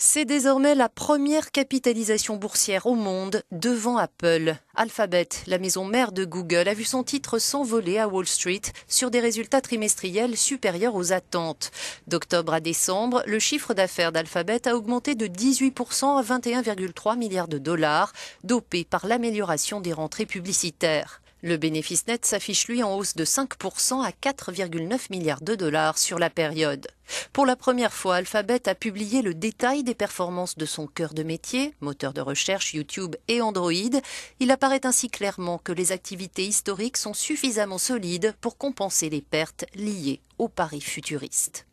C'est désormais la première capitalisation boursière au monde devant Apple. Alphabet, la maison mère de Google, a vu son titre s'envoler à Wall Street sur des résultats trimestriels supérieurs aux attentes. D'octobre à décembre, le chiffre d'affaires d'Alphabet a augmenté de 18% à 21,3 milliards de dollars, dopé par l'amélioration des rentrées publicitaires. Le bénéfice net s'affiche lui en hausse de 5% à 4,9 milliards de dollars sur la période. Pour la première fois, Alphabet a publié le détail des performances de son cœur de métier, moteur de recherche YouTube et Android. Il apparaît ainsi clairement que les activités historiques sont suffisamment solides pour compenser les pertes liées aux paris futuristes.